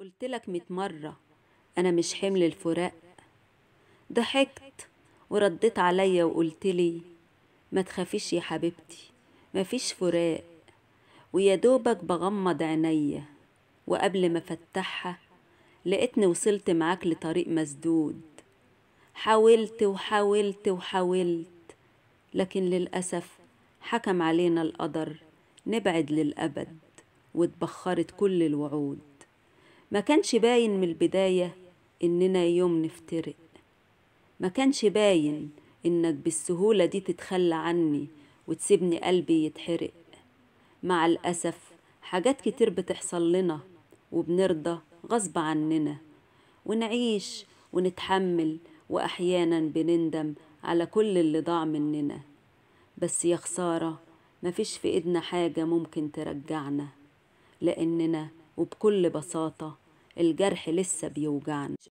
قلت لك مئة مرة أنا مش حمل الفراق ضحكت ورديت عليا وقلت لي ما تخافيش يا حبيبتي مفيش فراق ويا دوبك بغمض عينيا وقبل ما فتحها لقيتني وصلت معاك لطريق مسدود حاولت وحاولت وحاولت لكن للأسف حكم علينا القدر نبعد للأبد واتبخرت كل الوعود ما كانش باين من البداية إننا يوم نفترق ما كانش باين إنك بالسهولة دي تتخلى عني وتسيبني قلبي يتحرق مع الأسف حاجات كتير بتحصل لنا وبنرضى غصب عننا ونعيش ونتحمل وأحيانا بنندم على كل اللي ضاع مننا بس يا خسارة مفيش في إيدنا حاجة ممكن ترجعنا لأننا وبكل بساطة الجرح لسه بيوجعنا